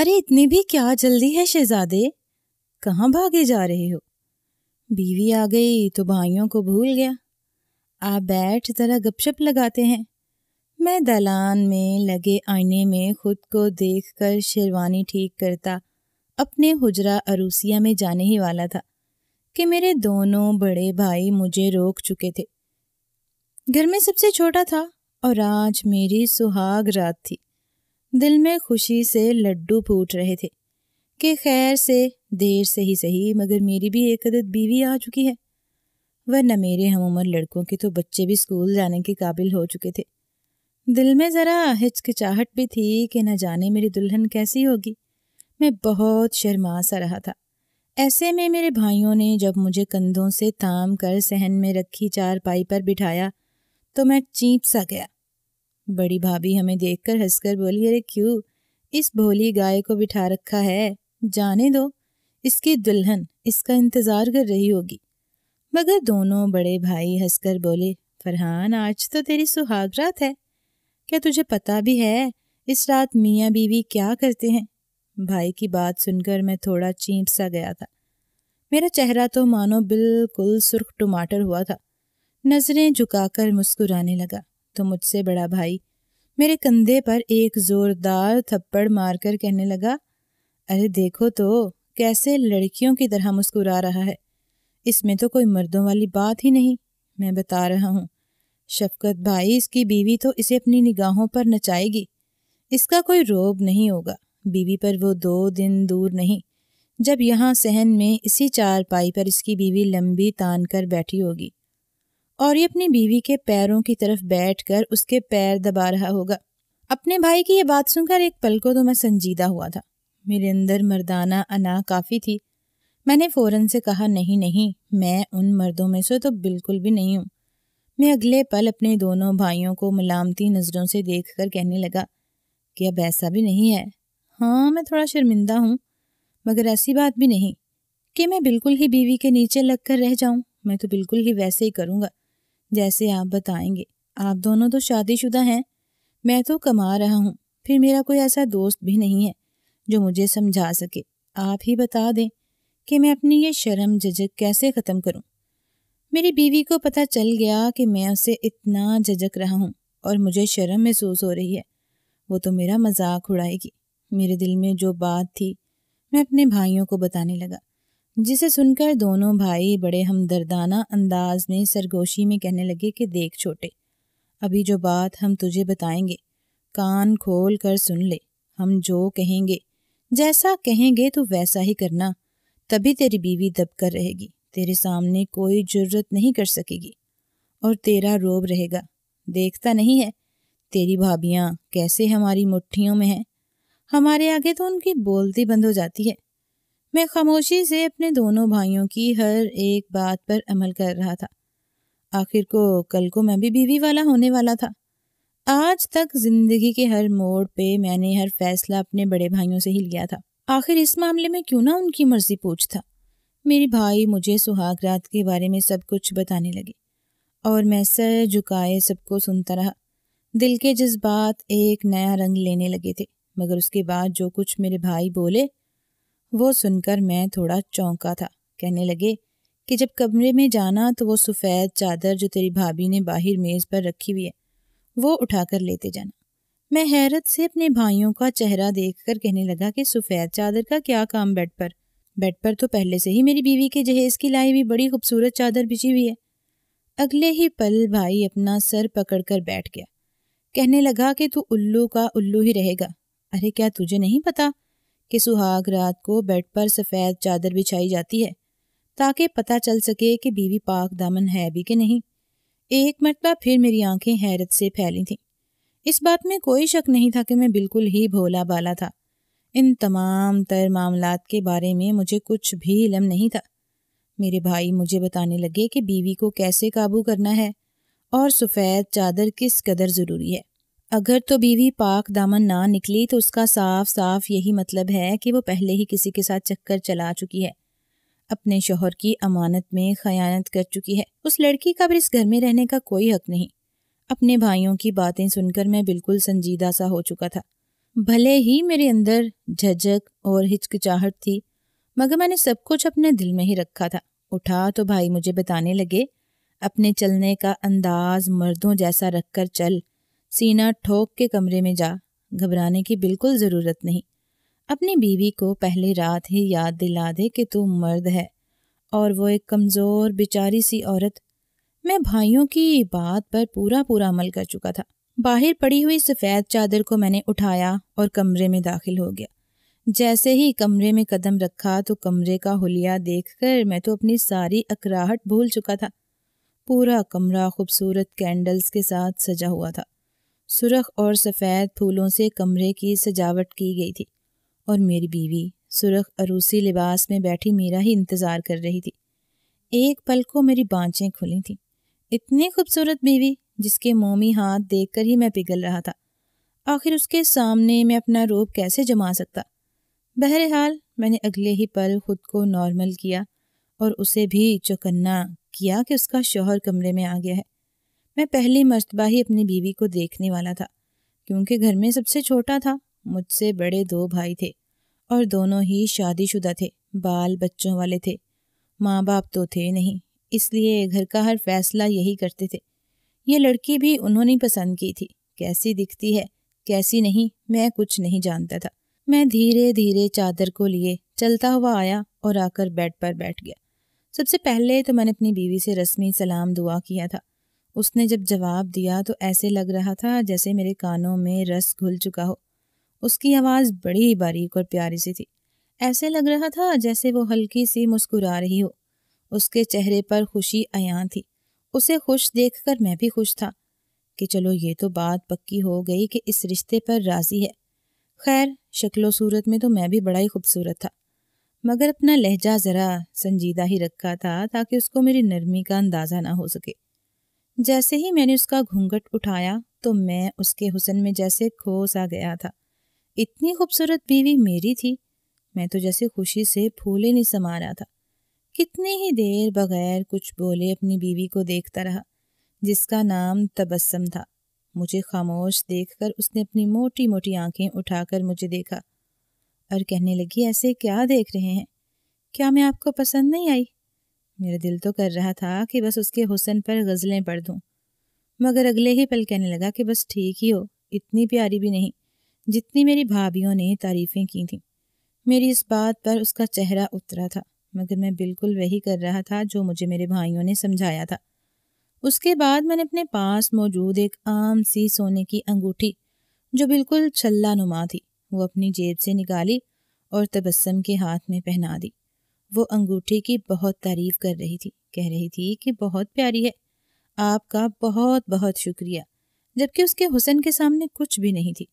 अरे इतनी भी क्या जल्दी है शहजादे कहाँ भागे जा रहे हो बीवी आ गई तो भाइयों को भूल गया आप बैठ ज़रा गपशप लगाते हैं मैं दलान में लगे आईने में खुद को देखकर शेरवानी ठीक करता अपने हुजरा अरूसिया में जाने ही वाला था कि मेरे दोनों बड़े भाई मुझे रोक चुके थे घर में सबसे छोटा था और आज मेरी सुहाग रात थी दिल में खुशी से लड्डू फूट रहे थे कि खैर से देर से ही सही मगर मेरी भी एक अदद बीवी आ चुकी है वरना मेरे हम उम्र लड़कों के तो बच्चे भी स्कूल जाने के काबिल हो चुके थे दिल में ज़रा हिचकिचाहट भी थी कि न जाने मेरी दुल्हन कैसी होगी मैं बहुत शर्मा सा रहा था ऐसे में मेरे भाइयों ने जब मुझे कंधों से थाम कर सहन में रखी चार पाई पर बिठाया तो मैं चीप सा गया बड़ी भाभी हमें देखकर हंसकर बोली अरे क्यों इस भोली गाय को बिठा रखा है जाने दो इसकी दुल्हन इसका इंतज़ार कर रही होगी मगर दोनों बड़े भाई हंसकर बोले फरहान आज तो तेरी सुहाग रात है क्या तुझे पता भी है इस रात मियाँ बीवी क्या करते हैं भाई की बात सुनकर मैं थोड़ा चीप सा गया था मेरा चेहरा तो मानो बिल्कुल सुर्ख टमाटर हुआ था नज़रें झुकाकर मुस्कुराने लगा तो मुझसे बड़ा भाई मेरे कंधे पर एक ज़ोरदार थप्पड़ मारकर कहने लगा अरे देखो तो कैसे लड़कियों की तरह मुस्कुरा रहा है इसमें तो कोई मर्दों वाली बात ही नहीं मैं बता रहा हूँ शफकत भाई इसकी बीवी तो इसे अपनी निगाहों पर नचाएगी इसका कोई रोग नहीं होगा बीवी पर वो दो दिन दूर नहीं जब यहाँ सहन में इसी चार पाई पर इसकी बीवी लंबी तान कर बैठी होगी और ये अपनी बीवी के पैरों की तरफ बैठकर उसके पैर दबा रहा होगा अपने भाई की ये बात सुनकर एक पल को तो मैं संजीदा हुआ था मेरे अंदर मर्दाना अना काफ़ी थी मैंने फ़ौरन से कहा नहीं नहीं मैं उन मर्दों में से तो बिल्कुल भी नहीं हूँ मैं अगले पल अपने दोनों भाइयों को मलामती नज़रों से देख कर कहने लगा कि अब ऐसा भी नहीं है हाँ मैं थोड़ा शर्मिंदा हूँ मगर ऐसी बात भी नहीं कि मैं बिल्कुल ही बीवी के नीचे लग कर रह जाऊँ मैं तो बिल्कुल ही वैसे ही करूँगा जैसे आप बताएंगे आप दोनों तो शादीशुदा हैं मैं तो कमा रहा हूँ फिर मेरा कोई ऐसा दोस्त भी नहीं है जो मुझे समझा सके आप ही बता दें कि मैं अपनी ये शर्म झजक कैसे ख़त्म करूँ मेरी बीवी को पता चल गया कि मैं उसे इतना झजक रहा हूँ और मुझे शर्म महसूस हो रही है वो तो मेरा मजाक उड़ाएगी मेरे दिल में जो बात थी मैं अपने भाइयों को बताने लगा जिसे सुनकर दोनों भाई बड़े हमदर्दाना अंदाज में सरगोशी में कहने लगे कि देख छोटे अभी जो बात हम तुझे बताएंगे कान खोल कर सुन ले हम जो कहेंगे जैसा कहेंगे तो वैसा ही करना तभी तेरी बीवी दब कर रहेगी तेरे सामने कोई जरूरत नहीं कर सकेगी और तेरा रोब रहेगा देखता नहीं है तेरी भाभियाँ कैसे हमारी मुट्ठियों में हैं हमारे आगे तो उनकी बोलती बंद हो जाती है मैं खामोशी से अपने दोनों भाइयों की हर एक बात पर अमल कर रहा था आखिर को कल को मैं भी बीवी वाला होने वाला था आज तक जिंदगी के हर मोड़ पे मैंने हर फैसला अपने बड़े भाइयों से ही लिया था आखिर इस मामले में क्यों ना उनकी मर्जी पूछता मेरी भाई मुझे सुहाग रात के बारे में सब कुछ बताने लगे और मैं सर झुकाए सबको सुनता रहा दिल के जज्बात एक नया रंग लेने लगे थे मगर उसके बाद जो कुछ मेरे भाई बोले वो सुनकर मैं थोड़ा चौंका था कहने लगे कि जब कमरे में जाना तो वो सफ़ेद चादर जो तेरी भाभी ने बाहर मेज़ पर रखी हुई है वो उठाकर लेते जाना मैं हैरत से अपने भाइयों का चेहरा देखकर कहने लगा कि सफ़ेद चादर का क्या काम बेड पर बेड पर तो पहले से ही मेरी बीवी के जहेज की लाई हुई बड़ी खूबसूरत चादर बिछी हुई है अगले ही पल भाई अपना सर पकड़कर बैठ गया कहने लगा कि तू उल्लू का उल्लू ही रहेगा अरे क्या तुझे नहीं पता कि सुहाग रात को बेड पर सफ़ेद चादर बिछाई जाती है ताकि पता चल सके कि बीवी पाक दामन है भी कि नहीं एक मरतबा फिर मेरी आंखें हैरत से फैली थीं इस बात में कोई शक नहीं था कि मैं बिल्कुल ही भोला बाला था इन तमाम तर मामलात के बारे में मुझे कुछ भी इलम नहीं था मेरे भाई मुझे बताने लगे कि बीवी को कैसे काबू करना है और सफ़ेद चादर किस कदर ज़रूरी है अगर तो बीवी पाक दामन ना निकली तो उसका साफ साफ यही मतलब है कि वो पहले ही किसी के साथ चक्कर चला चुकी है अपने शोहर की अमानत में खयानत कर चुकी है उस लड़की का भी इस घर में रहने का कोई हक नहीं अपने भाइयों की बातें सुनकर मैं बिल्कुल संजीदा सा हो चुका था भले ही मेरे अंदर झजक और हिचकिचाहट थी मगर मैंने सब कुछ अपने दिल में ही रखा था उठा तो भाई मुझे बताने लगे अपने चलने का अंदाज मर्दों जैसा रखकर चल सीना ठोक के कमरे में जा घबराने की बिल्कुल ज़रूरत नहीं अपनी बीवी को पहले रात ही याद दिला दे कि तू मर्द है और वो एक कमज़ोर बेचारी सी औरत मैं भाइयों की बात पर पूरा पूरा अमल कर चुका था बाहर पड़ी हुई सफ़ेद चादर को मैंने उठाया और कमरे में दाखिल हो गया जैसे ही कमरे में कदम रखा तो कमरे का हुलिया देखकर मैं तो अपनी सारी अकराहट भूल चुका था पूरा कमरा खूबसूरत कैंडल्स के साथ सजा हुआ था सुरख और सफ़ेद फूलों से कमरे की सजावट की गई थी और मेरी बीवी सुरख अरूसी लिबास में बैठी मेरा ही इंतज़ार कर रही थी एक पल को मेरी बाँचें खुली थीं इतनी खूबसूरत बीवी जिसके मोमी हाथ देखकर ही मैं पिघल रहा था आखिर उसके सामने मैं अपना रूप कैसे जमा सकता बहरहाल मैंने अगले ही पल खुद को नॉर्मल किया और उसे भी चौकन्ना किया कि उसका शोहर कमरे में आ गया है मैं पहली मरतबा ही अपनी बीवी को देखने वाला था क्योंकि घर में सबसे छोटा था मुझसे बड़े दो भाई थे और दोनों ही शादीशुदा थे बाल बच्चों वाले थे माँ बाप तो थे नहीं इसलिए घर का हर फैसला यही करते थे ये लड़की भी उन्होंने पसंद की थी कैसी दिखती है कैसी नहीं मैं कुछ नहीं जानता था मैं धीरे धीरे चादर को लिए चलता हुआ आया और आकर बेड पर बैठ गया सबसे पहले तो मैंने अपनी बीवी से रस्मी सलाम दुआ किया था उसने जब जवाब दिया तो ऐसे लग रहा था जैसे मेरे कानों में रस घुल चुका हो उसकी आवाज़ बड़ी बारीक और प्यारी सी थी ऐसे लग रहा था जैसे वो हल्की सी मुस्कुरा रही हो उसके चेहरे पर खुशी अया थी उसे खुश देखकर मैं भी खुश था कि चलो ये तो बात पक्की हो गई कि इस रिश्ते पर राजी है खैर शक्लो सूरत में तो मैं भी बड़ा ही खूबसूरत था मगर अपना लहजा ज़रा संजीदा ही रखा था ताकि उसको मेरी नरमी का अंदाज़ा ना हो सके जैसे ही मैंने उसका घूंघट उठाया तो मैं उसके हुसन में जैसे खो सा गया था इतनी खूबसूरत बीवी मेरी थी मैं तो जैसे खुशी से फूले नहीं समा रहा था कितनी ही देर बगैर कुछ बोले अपनी बीवी को देखता रहा जिसका नाम तबस्सम था मुझे खामोश देखकर उसने अपनी मोटी मोटी आंखें उठाकर मुझे देखा और कहने लगी ऐसे क्या देख रहे हैं क्या मैं आपको पसंद नहीं आई मेरा दिल तो कर रहा था कि बस उसके हुसन पर गज़लें पढ़ दूँ मगर अगले ही पल कहने लगा कि बस ठीक ही हो इतनी प्यारी भी नहीं जितनी मेरी भाभीियों ने तारीफ़ें की थीं मेरी इस बात पर उसका चेहरा उतरा था मगर मैं बिल्कुल वही कर रहा था जो मुझे मेरे भाइयों ने समझाया था उसके बाद मैंने अपने पास मौजूद एक आम सी सोने की अंगूठी जो बिल्कुल छल्ला नुमा थी वो अपनी जेब से निकाली और तबस्सम के हाथ में पहना दी वो अंगूठी की बहुत तारीफ कर रही थी कह रही थी कि बहुत प्यारी है आपका बहुत बहुत शुक्रिया जबकि उसके हुसन के सामने कुछ भी नहीं थी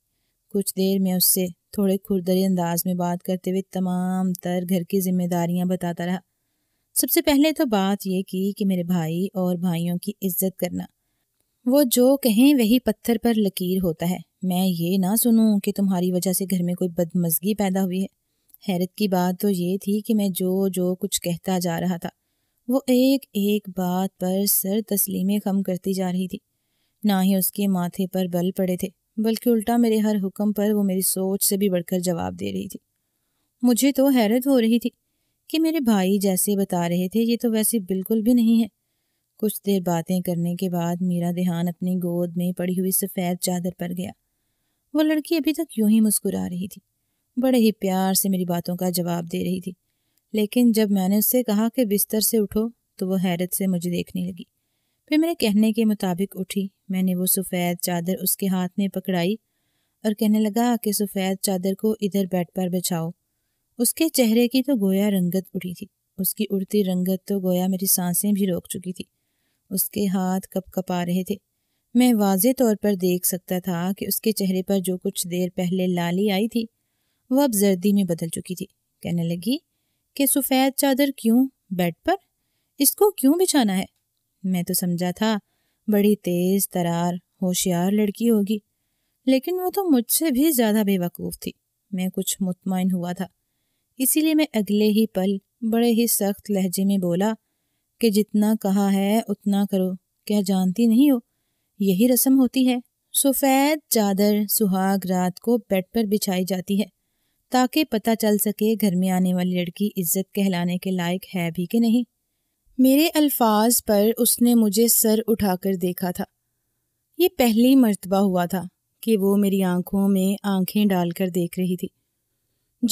कुछ देर में उससे थोड़े खुरदरे अंदाज में बात करते हुए तमाम तर घर की जिम्मेदारियां बताता रहा सबसे पहले तो बात यह की कि मेरे भाई और भाइयों की इज्जत करना वो जो कहें वही पत्थर पर लकीर होता है मैं ये ना सुनूं कि तुम्हारी वजह से घर में कोई बदमजगी पैदा हुई है हैरत की बात तो ये थी कि मैं जो जो कुछ कहता जा रहा था वो एक एक बात पर सर तस्लीमें खम करती जा रही थी ना ही उसके माथे पर बल पड़े थे बल्कि उल्टा मेरे हर हुक्म पर वो मेरी सोच से भी बढ़कर जवाब दे रही थी मुझे तो हैरत हो रही थी कि मेरे भाई जैसे बता रहे थे ये तो वैसे बिल्कुल भी नहीं है कुछ देर बातें करने के बाद मेरा देहान अपनी गोद में पड़ी हुई सफ़ेद चादर पर गया वो लड़की अभी तक यूं ही मुस्कुरा रही थी बड़े ही प्यार से मेरी बातों का जवाब दे रही थी लेकिन जब मैंने उससे कहा कि बिस्तर से उठो तो वो हैरत से मुझे देखने लगी फिर मेरे कहने के मुताबिक उठी मैंने वो सफ़ेद चादर उसके हाथ में पकड़ाई और कहने लगा कि सफ़ेद चादर को इधर बेड पर बिछाओ उसके चेहरे की तो गोया रंगत उठी थी उसकी उड़ती रंगत तो गोया मेरी सांसें भी रोक चुकी थी उसके हाथ कप कपा रहे थे मैं वाज तौर पर देख सकता था कि उसके चेहरे पर जो कुछ देर पहले लाली आई थी वह अब जर्दी में बदल चुकी थी कहने लगी कि सफ़ेद चादर क्यों बेड पर इसको क्यों बिछाना है मैं तो समझा था बड़ी तेज़ तरार होशियार लड़की होगी लेकिन वो तो मुझसे भी ज़्यादा बेवकूफ़ थी मैं कुछ मुतमिन हुआ था इसीलिए मैं अगले ही पल बड़े ही सख्त लहजे में बोला कि जितना कहा है उतना करो क्या जानती नहीं हो यही रस्म होती है सफ़ेद चादर सुहाग रात को बेड पर बिछाई जाती है ताकि पता चल सके घर में आने वाली लड़की इज्जत कहलाने के लायक है भी कि नहीं मेरे अल्फाज पर उसने मुझे सर उठाकर देखा था ये पहली मर्तबा हुआ था कि वो मेरी आंखों में आंखें डालकर देख रही थी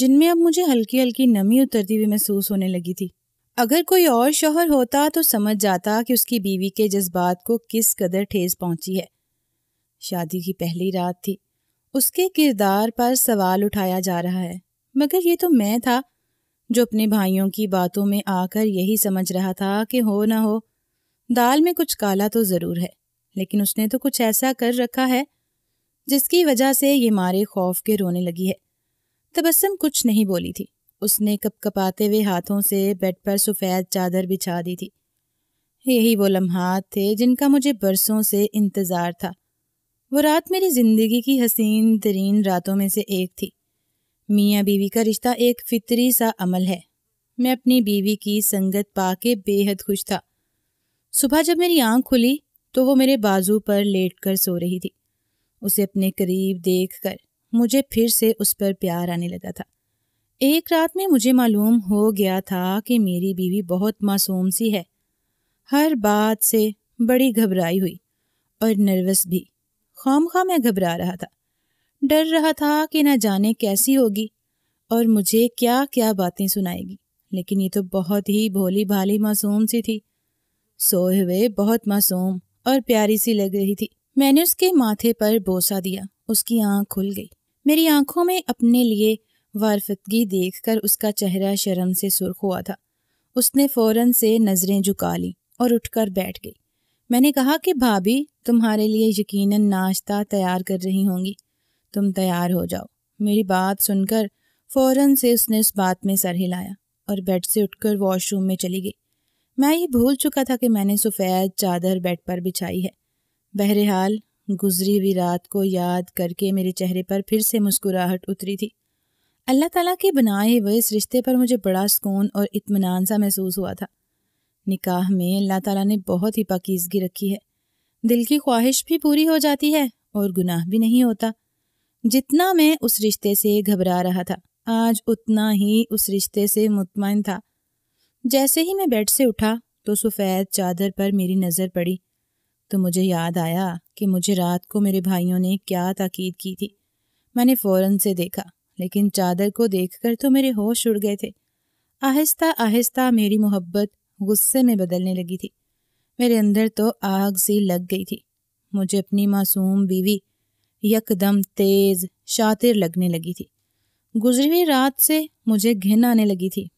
जिनमें अब मुझे हल्की हल्की नमी उतरती हुई महसूस होने लगी थी अगर कोई और शोहर होता तो समझ जाता कि उसकी बीवी के जज्बात को किस कदर ठेस पहुंची है शादी की पहली रात थी उसके किरदार पर सवाल उठाया जा रहा है मगर ये तो मैं था जो अपने भाइयों की बातों में आकर यही समझ रहा था कि हो ना हो दाल में कुछ काला तो ज़रूर है लेकिन उसने तो कुछ ऐसा कर रखा है जिसकी वजह से ये मारे खौफ के रोने लगी है तबस्सम कुछ नहीं बोली थी उसने कपकपाते हुए हाथों से बेड पर सफ़ेद चादर बिछा दी थी यही वो लम्हात थे जिनका मुझे बरसों से इंतज़ार था वो रात मेरी ज़िंदगी की हसीन तरीन रातों में से एक थी मियाँ बीवी का रिश्ता एक फितरी सा अमल है मैं अपनी बीवी की संगत पा के बेहद खुश था सुबह जब मेरी आंख खुली तो वो मेरे बाजू पर लेट कर सो रही थी उसे अपने करीब देख कर मुझे फिर से उस पर प्यार आने लगा था एक रात में मुझे मालूम हो गया था कि मेरी बीवी बहुत मासूम सी है हर बात से बड़ी घबराई हुई और नर्वस भी खाम खा मैं घबरा रहा था डर रहा था कि न जाने कैसी होगी और मुझे क्या क्या बातें सुनाएगी लेकिन ये तो बहुत ही भोली भाली मासूम सी थी सोए हुए बहुत मासूम और प्यारी सी लग रही थी मैंने उसके माथे पर बोसा दिया उसकी आंख खुल गई मेरी आंखों में अपने लिए वारफतगी देखकर उसका चेहरा शर्म से सुर्ख हुआ था उसने फौरन से नज़रें झुका ली और उठकर बैठ गई मैंने कहा कि भाभी तुम्हारे लिए यकीनन नाश्ता तैयार कर रही होंगी तुम तैयार हो जाओ मेरी बात सुनकर फ़ौरन से उसने उस बात में सर हिलाया और बेड से उठकर वॉशरूम में चली गई मैं ये भूल चुका था कि मैंने सफ़ेद चादर बेड पर बिछाई है बहरहाल गुजरी हुई रात को याद करके मेरे चेहरे पर फिर से मुस्कुराहट उतरी थी अल्लाह ताला के बनाए हुए इस रिश्ते पर मुझे बड़ा सुकून और इतमान सा महसूस हुआ था निकाह में अल्लाह ताला ने बहुत ही पाकिजगी रखी है दिल की ख्वाहिश भी पूरी हो जाती है और गुनाह भी नहीं होता जितना मैं उस रिश्ते से घबरा रहा था आज उतना ही उस रिश्ते से मुतमिन था जैसे ही मैं बेड से उठा तो सफ़ेद चादर पर मेरी नज़र पड़ी तो मुझे याद आया कि मुझे रात को मेरे भाइयों ने क्या ताकीद की थी मैंने फ़ौरन से देखा लेकिन चादर को देखकर तो मेरे होश उड़ गए थे आहिस्ता आहिस्ता मेरी मोहब्बत गुस्से में बदलने लगी थी मेरे अंदर तो आग सी लग गई थी मुझे अपनी मासूम बीवी यकदम तेज़ शातिर लगने लगी थी गुजरी हुई रात से मुझे घिन आने लगी थी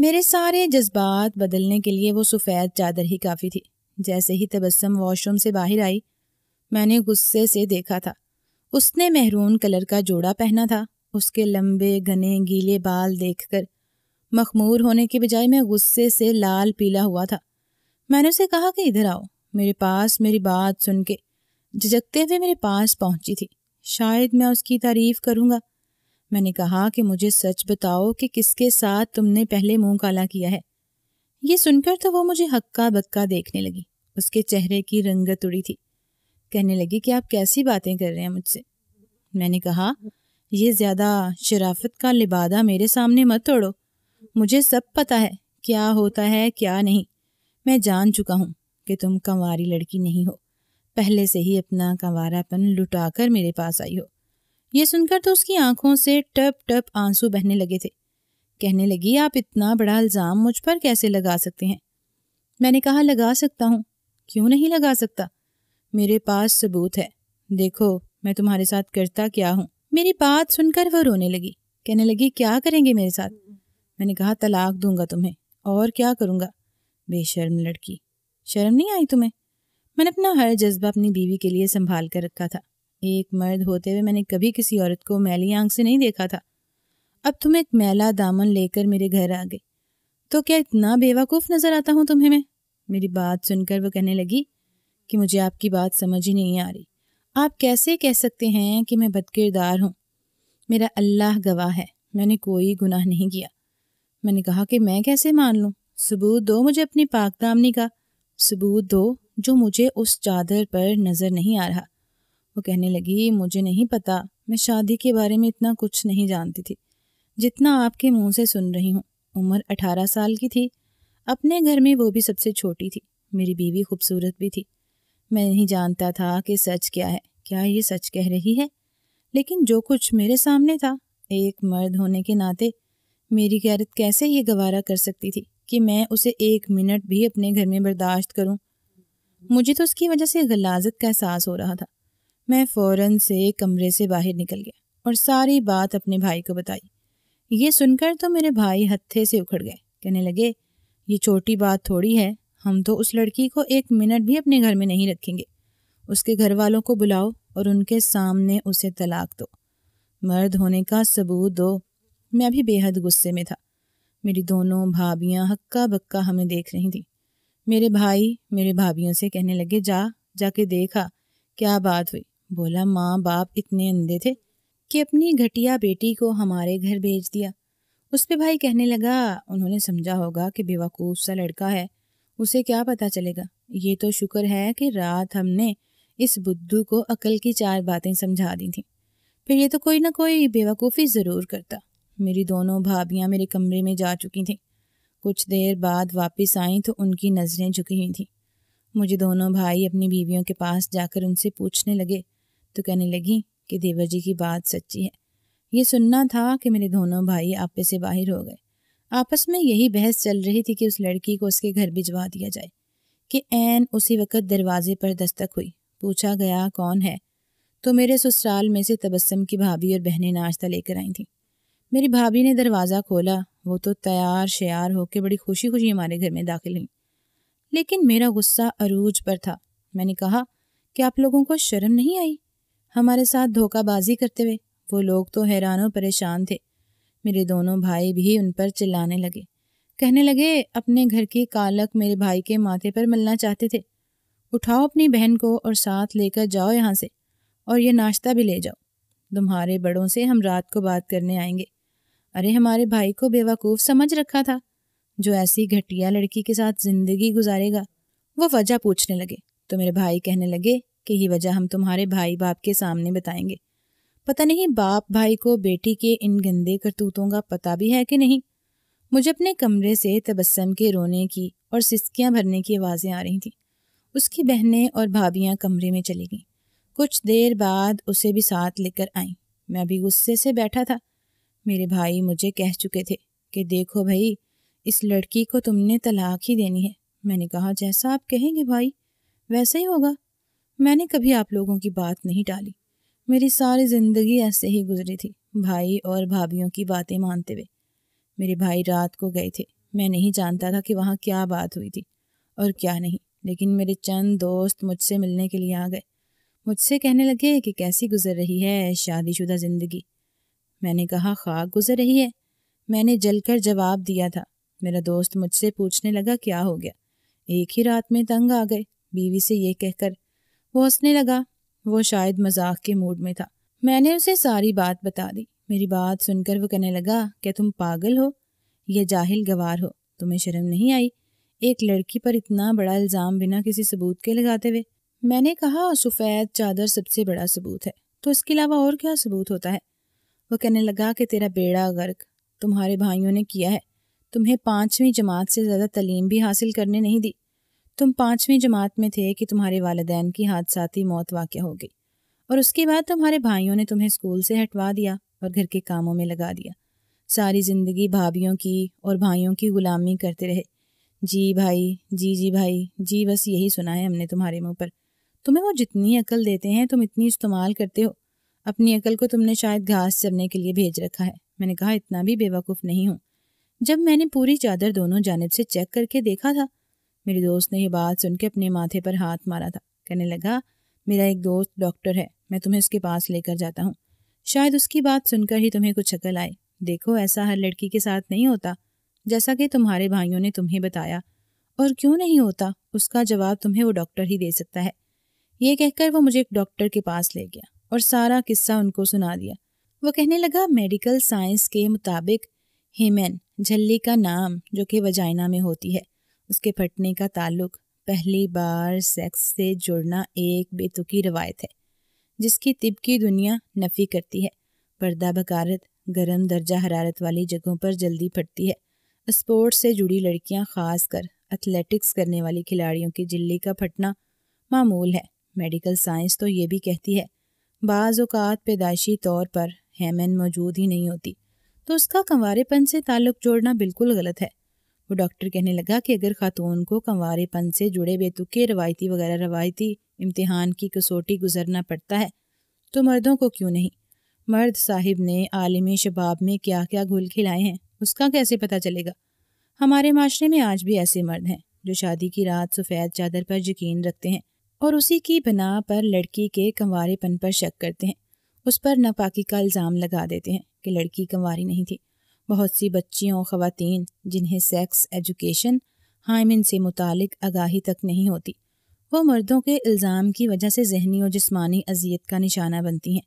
मेरे सारे जज्बात बदलने के लिए वो सफ़ेद चादर ही काफ़ी थी जैसे ही तबस्सम वॉशरूम से बाहर आई मैंने गुस्से से देखा था उसने महरून कलर का जोड़ा पहना था उसके लंबे घने गीले बाल देखकर मखमूर होने की बजाय मैं गुस्से से लाल पीला हुआ था मैंने उसे कहा कि इधर आओ मेरे पास मेरी बात सुन के झिझकते हुए मेरे पास पहुंची थी शायद मैं उसकी तारीफ करूंगा मैंने कहा कि मुझे सच बताओ कि किसके साथ तुमने पहले मुंह काला किया है ये सुनकर तो वो मुझे हक्का बक्का देखने लगी उसके चेहरे की रंगत उड़ी थी कहने लगी कि आप कैसी बातें कर रहे हैं मुझसे मैंने कहा यह ज़्यादा शराफत का लिबादा मेरे सामने मत तोड़ो मुझे सब पता है क्या होता है क्या नहीं मैं जान चुका हूँ कि तुम कंवारी लड़की नहीं हो पहले से ही अपना कंवारापन लुटाकर मेरे पास आई हो ये सुनकर तो उसकी आंखों से टप टप आंसू बहने लगे थे कहने लगी आप इतना बड़ा इल्ज़ाम मुझ पर कैसे लगा सकते हैं मैंने कहा लगा सकता हूँ क्यों नहीं लगा सकता मेरे पास सबूत है देखो मैं तुम्हारे साथ करता क्या हूँ मेरी बात सुनकर वह रोने लगी कहने लगी क्या करेंगे मेरे साथ मैंने कहा तलाक दूंगा तुम्हें और क्या करूंगा बेशर्म लड़की शर्म नहीं आई तुम्हें मैंने अपना हर जज्बा अपनी बीवी के लिए संभाल कर रखा था एक मर्द होते हुए मैंने कभी किसी औरत को मैली आंख से नहीं देखा था अब तुम एक मैला दामन लेकर मेरे घर आ गए तो क्या इतना बेवकूफ़ नज़र आता हूँ तुम्हें मैं मेरी बात सुनकर वो कहने लगी कि मुझे आपकी बात समझ ही नहीं आ रही आप कैसे कह सकते हैं कि मैं बदकिरदार हूँ मेरा अल्लाह गवाह है मैंने कोई गुनाह नहीं किया मैंने कहा कि मैं कैसे मान लूं सबूत दो मुझे अपनी पाक दामनी का सबूत दो जो मुझे उस चादर पर नज़र नहीं आ रहा वो कहने लगी मुझे नहीं पता मैं शादी के बारे में इतना कुछ नहीं जानती थी जितना आपके मुंह से सुन रही हूँ उम्र अठारह साल की थी अपने घर में वो भी सबसे छोटी थी मेरी बीवी खूबसूरत भी थी मैं नहीं जानता था कि सच क्या है क्या ये सच कह रही है लेकिन जो कुछ मेरे सामने था एक मर्द होने के नाते मेरी गैरत कैसे ये गवारा कर सकती थी कि मैं उसे एक मिनट भी अपने घर में बर्दाश्त करूं मुझे तो उसकी वजह से गलाजत का एहसास हो रहा था मैं फ़ौरन से कमरे से बाहर निकल गया और सारी बात अपने भाई को बताई ये सुनकर तो मेरे भाई हत्थे से उखड़ गए कहने लगे ये छोटी बात थोड़ी है हम तो उस लड़की को एक मिनट भी अपने घर में नहीं रखेंगे उसके घर वालों को बुलाओ और उनके सामने उसे तलाक दो मर्द होने का सबूत दो मैं भी बेहद गुस्से में था मेरी दोनों भाभियाँ हक्का बक्का हमें देख रही थी मेरे भाई मेरे भाभियों से कहने लगे जा जाके देखा क्या बात हुई बोला माँ बाप इतने अंधे थे कि अपनी घटिया बेटी को हमारे घर भेज दिया उस पर भाई कहने लगा उन्होंने समझा होगा कि बेवकूफ़ सा लड़का है उसे क्या पता चलेगा ये तो शुक्र है कि रात हमने इस बुद्धू को अकल की चार बातें समझा दी थी फिर ये तो कोई ना कोई बेवकूफ़ी ज़रूर करता मेरी दोनों भाभियाँ मेरे कमरे में जा चुकी थीं कुछ देर बाद वापस आईं तो उनकी नज़रें झुकी हुई थीं मुझे दोनों भाई अपनी बीवियों के पास जाकर उनसे पूछने लगे तो कहने लगी कि देवर जी की बात सच्ची है ये सुनना था कि मेरे दोनों भाई आपे से बाहर हो गए आपस में यही बहस चल रही थी कि उस लड़की को उसके घर भिजवा दिया जाए कि एन उसी वक़्त दरवाजे पर दस्तक हुई पूछा गया कौन है तो मेरे ससुराल में से तबस्सम की भाभी और बहनें नाश्ता लेकर आई थीं मेरी भाभी ने दरवाज़ा खोला वो तो तैयार श्यार होकर बड़ी खुशी खुशी हमारे घर में दाखिल हुई लेकिन मेरा गुस्सा अरूज पर था मैंने कहा कि आप लोगों को शर्म नहीं आई हमारे साथ धोखाबाजी करते हुए वो लोग तो हैरान परेशान थे मेरे दोनों भाई भी उन पर चिल्लाने लगे कहने लगे अपने घर की कालक मेरे भाई के माथे पर मिलना चाहते थे उठाओ अपनी बहन को और साथ लेकर जाओ यहाँ से और ये नाश्ता भी ले जाओ तुम्हारे बड़ों से हम रात को बात करने आएंगे अरे हमारे भाई को बेवकूफ़ समझ रखा था जो ऐसी घटिया लड़की के साथ जिंदगी गुजारेगा वो वजह पूछने लगे तो मेरे भाई कहने लगे कि ही वजह हम तुम्हारे भाई बाप के सामने बताएंगे पता नहीं बाप भाई को बेटी के इन गंदे करतूतों का पता भी है कि नहीं मुझे अपने कमरे से तबस्सम के रोने की और सिस्कियां भरने की आवाज़ें आ रही थी उसकी बहनें और भाभियां कमरे में चली गईं कुछ देर बाद उसे भी साथ लेकर आईं मैं भी गुस्से से बैठा था मेरे भाई मुझे कह चुके थे कि देखो भाई इस लड़की को तुमने तलाक ही देनी है मैंने कहा जैसा आप कहेंगे भाई वैसा ही होगा मैंने कभी आप लोगों की बात नहीं डाली मेरी सारी ज़िंदगी ऐसे ही गुजरी थी भाई और भाभीियों की बातें मानते हुए मेरे भाई रात को गए थे मैं नहीं जानता था कि वहाँ क्या बात हुई थी और क्या नहीं लेकिन मेरे चंद दोस्त मुझसे मिलने के लिए आ गए मुझसे कहने लगे कि कैसी गुजर रही है शादीशुदा ज़िंदगी मैंने कहा खाक गुजर रही है मैंने जलकर जवाब दिया था मेरा दोस्त मुझसे पूछने लगा क्या हो गया एक ही रात में तंग आ गए बीवी से ये कहकर वो हंसने लगा वो शायद मजाक के मूड में था मैंने उसे सारी बात बता दी मेरी बात सुनकर वो कहने लगा क्या तुम पागल हो या जाहिल गवार हो तुम्हें शर्म नहीं आई एक लड़की पर इतना बड़ा इल्ज़ाम बिना किसी सबूत के लगाते हुए मैंने कहा सफ़ेद चादर सबसे बड़ा सबूत है तो इसके अलावा और क्या सबूत होता है वो कहने लगा कि तेरा बेड़ा गर्क तुम्हारे भाइयों ने किया है तुम्हें पाँचवीं जमात से ज़्यादा तलीम भी हासिल करने नहीं दी तुम पाँचवीं जमात में थे कि तुम्हारे वालदेन की हादसाती मौत वाक़ हो गई और उसके बाद तुम्हारे भाइयों ने तुम्हें स्कूल से हटवा दिया और घर के कामों में लगा दिया सारी ज़िंदगी भाभीियों की और भाइयों की ग़ुलामी करते रहे जी भाई जी जी भाई जी बस यही सुना है हमने तुम्हारे मुँह पर तुम्हें वो जितनी अकल देते हैं तुम इतनी इस्तेमाल करते हो अपनी अकल को तुमने शायद घास चरने के लिए भेज रखा है मैंने कहा इतना भी बेवकूफ़ नहीं हूँ जब मैंने पूरी चादर दोनों जानब से चेक करके देखा था मेरे दोस्त ने यह बात सुनकर अपने माथे पर हाथ मारा था कहने लगा मेरा एक दोस्त डॉक्टर है मैं तुम्हें उसके पास लेकर जाता हूँ शायद उसकी बात सुनकर ही तुम्हें कुछ अकल आए देखो ऐसा हर लड़की के साथ नहीं होता जैसा कि तुम्हारे भाइयों ने तुम्हें बताया और क्यों नहीं होता उसका जवाब तुम्हें वो डॉक्टर ही दे सकता है ये कहकर वो मुझे एक डॉक्टर के पास ले गया और सारा किस्सा उनको सुना दिया वो कहने लगा मेडिकल साइंस के मुताबिक हेमेन झल्ली का नाम जो कि वजाइना में होती है उसके फटने का ताल्लुक पहली बार सेक्स से जुड़ना एक बेतुकी रवायत है जिसकी तिब की दुनिया नफ़ी करती है पर्दा बकारत गर्म दर्जा हरारत वाली जगहों पर जल्दी फटती है स्पोर्ट्स से जुड़ी लड़कियां खासकर एथलेटिक्स करने वाली खिलाड़ियों की जिल्ली का फटना मामूल है मेडिकल साइंस तो ये भी कहती है बाज़ात पैदाइशी तौर पर हेमन मौजूद ही नहीं होती तो उसका कंवारेपन से ताल्लुक़ जोड़ना बिल्कुल गलत है वो डॉक्टर कहने लगा कि अगर खातून को कंवारेपन से जुड़े बेतुके रवायती वगैरह रवायती इम्तिहान की कसौटी गुजरना पड़ता है तो मर्दों को क्यों नहीं मर्द साहिब ने आलिम शबाब में क्या क्या घुल खिलाए हैं उसका कैसे पता चलेगा हमारे माशरे में आज भी ऐसे मर्द हैं जो शादी की रात सफ़ेद चादर पर यकीन रखते हैं और उसी की बिना पर लड़की के कंवारेपन पर शक करते हैं उस पर नापाकी का इल्ज़ाम लगा देते हैं कि लड़की कंवारी नहीं थी बहुत सी बच्चियों ख़वातीन जिन्हें सेक्स एजुकेशन हाइमिन से मुतालिक आगाही तक नहीं होती वो मर्दों के इल्ज़ाम की वजह से जहनी और जिसमानी अजियत का निशाना बनती हैं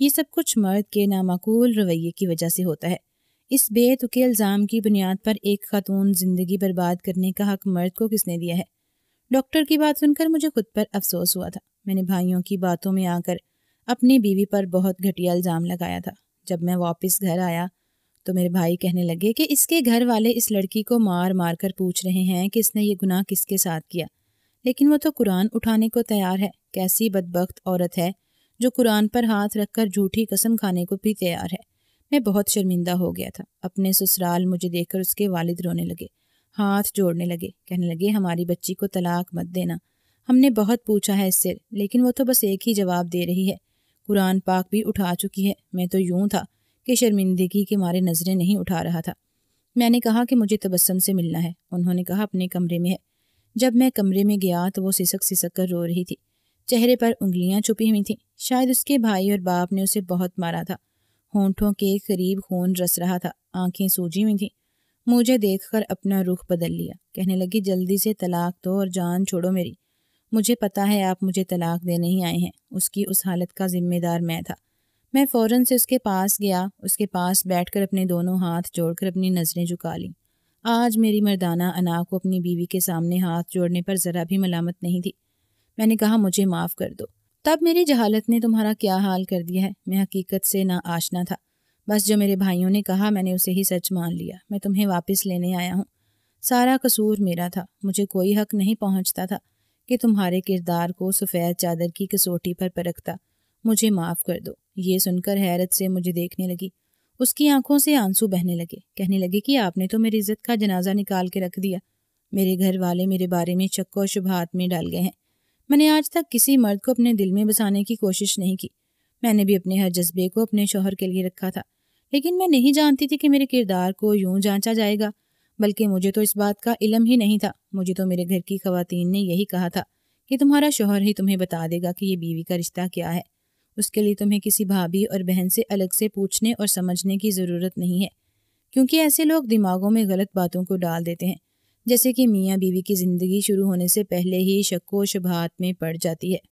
ये सब कुछ मर्द के नामाकूल रवैये की वजह से होता है इस बेतुके इल्ज़ाम की बुनियाद पर एक खातून ज़िंदगी बर्बाद करने का हक मर्द को किसने दिया है डॉक्टर की बात सुनकर मुझे खुद पर अफसोस हुआ था मैंने भाइयों की बातों में आकर अपनी बीवी पर बहुत घटिया इल्ज़ाम लगाया था जब मैं वापस घर आया तो मेरे भाई कहने लगे कि इसके घर वाले इस लड़की को मार मार कर पूछ रहे हैं कि इसने ये गुनाह किसके साथ किया लेकिन वो तो कुरान उठाने को तैयार है कैसी बदबख्त औरत है जो कुरान पर हाथ रखकर झूठी कसम खाने को भी तैयार है मैं बहुत शर्मिंदा हो गया था अपने ससुराल मुझे देखकर उसके वालिद रोने लगे हाथ जोड़ने लगे कहने लगे हमारी बच्ची को तलाक मत देना हमने बहुत पूछा है इससे लेकिन वो तो बस एक ही जवाब दे रही है कुरान पाक भी उठा चुकी है मैं तो यूं था कि शर्मिंदगी के मारे नज़रें नहीं उठा रहा था मैंने कहा कि मुझे तबस्सम से मिलना है उन्होंने कहा अपने कमरे में है जब मैं कमरे में गया तो वो सिसक सिसक कर रो रही थी चेहरे पर उंगलियां छुपी हुई थीं शायद उसके भाई और बाप ने उसे बहुत मारा था होंठों के करीब खून रस रहा था आंखें सूजी हुई थीं मुझे देखकर अपना रुख बदल लिया कहने लगी जल्दी से तलाक दो और जान छोड़ो मेरी मुझे पता है आप मुझे तलाक देने ही आए हैं उसकी उस हालत का जिम्मेदार मैं था मैं फ़ौरन से उसके पास गया उसके पास बैठकर अपने दोनों हाथ जोड़कर अपनी नज़रें झुका ली आज मेरी मर्दाना अना को अपनी बीवी के सामने हाथ जोड़ने पर ज़रा भी मलामत नहीं थी मैंने कहा मुझे माफ़ कर दो तब मेरी जहालत ने तुम्हारा क्या हाल कर दिया है मैं हकीकत से ना आशना था बस जो मेरे भाइयों ने कहा मैंने उसे ही सच मान लिया मैं तुम्हें वापस लेने आया हूँ सारा कसूर मेरा था मुझे कोई हक नहीं पहुँचता था कि तुम्हारे किरदार को सफ़ेद चादर की कसौटी पर परखता मुझे माफ़ कर दो ये सुनकर हैरत से मुझे देखने लगी उसकी आंखों से आंसू बहने लगे कहने लगे कि आपने तो मेरी इज्जत का जनाजा निकाल के रख दिया मेरे घर वाले मेरे बारे में चक्को और शुभात में डाल गए हैं मैंने आज तक किसी मर्द को अपने दिल में बसाने की कोशिश नहीं की मैंने भी अपने हर जज्बे को अपने शोहर के लिए रखा था लेकिन मैं नहीं जानती थी कि मेरे किरदार को यूं जांचा जाएगा बल्कि मुझे तो इस बात का इलम ही नहीं था मुझे तो मेरे घर की खातन ने यही कहा था कि तुम्हारा शोहर ही तुम्हें बता देगा कि ये बीवी का रिश्ता क्या है उसके लिए तुम्हें किसी भाभी और बहन से अलग से पूछने और समझने की ज़रूरत नहीं है क्योंकि ऐसे लोग दिमागों में गलत बातों को डाल देते हैं जैसे कि मियाँ बीवी की ज़िंदगी शुरू होने से पहले ही शक्को शुभात में पड़ जाती है